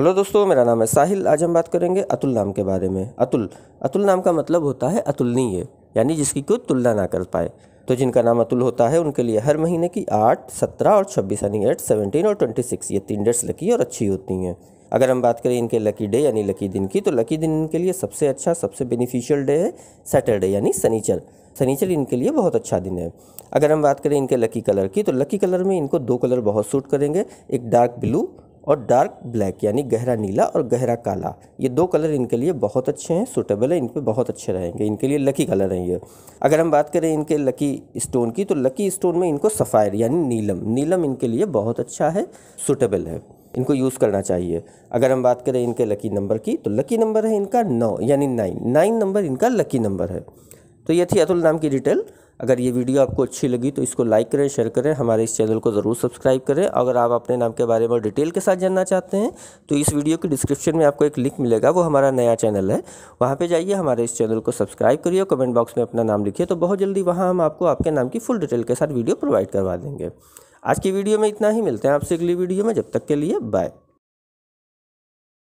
hello दोस्तों मेरा नाम है साहिल आज हम बात करेंगे अतुल नाम के बारे में अतुल अतुल नाम का मतलब होता है अतुलनीय यानी जिसकी कोई तुलना ना कर पाए तो जिनका नाम अतुल होता है उनके लिए हर महीने की आठ सत्रह और छब्बीस यानी एट सेवनटीन और ट्वेंटी सिक्स ये तीन डेट्स लकी और अच्छी होती हैं अगर हम बात करें इनके लकी डे यानी लकी दिन की तो लकी दिन इनके लिए सबसे अच्छा सबसे बेनिफिशियल डे है सैटरडे यानी सनीचर सनीचर इनके लिए बहुत अच्छा दिन है अगर हम बात करें इनके लकी कलर की तो लकी कलर में इनको दो कलर बहुत सूट करेंगे एक डार्क ब्लू और डार्क ब्लैक यानी गहरा नीला और गहरा काला ये दो कलर इनके लिए बहुत अच्छे हैं सूटेबल है इन पर बहुत अच्छे रहेंगे इनके लिए लकी कलर हैं ये अगर हम बात करें इनके लकी स्टोन की तो लकी स्टोन में इनको सफ़ायर यानी नीलम नीलम इनके लिए बहुत अच्छा है सूटेबल है इनको यूज़ करना चाहिए अगर हम बात करें इनके लकी नंबर की तो लकी नंबर है इनका नौ यानी नाइन नाइन नंबर इनका लकी नंबर है तो ये थी अतुल नाम की डिटेल अगर ये वीडियो आपको अच्छी लगी तो इसको लाइक करें शेयर करें हमारे इस चैनल को ज़रूर सब्सक्राइब करें अगर आप अपने नाम के बारे में डिटेल के साथ जानना चाहते हैं तो इस वीडियो के डिस्क्रिप्शन में आपको एक लिंक मिलेगा वो हमारा नया चैनल है वहाँ पर जाइए हमारे इस चैनल को सब्सक्राइब करिए कमेंट बॉक्स में अपना नाम लिखिए तो बहुत जल्दी वहाँ हम आपको आपके नाम की फुल डिटेल के साथ वीडियो प्रोवाइड करवा देंगे आज की वीडियो में इतना ही मिलते हैं आपसे अगली वीडियो में जब तक के लिए बाय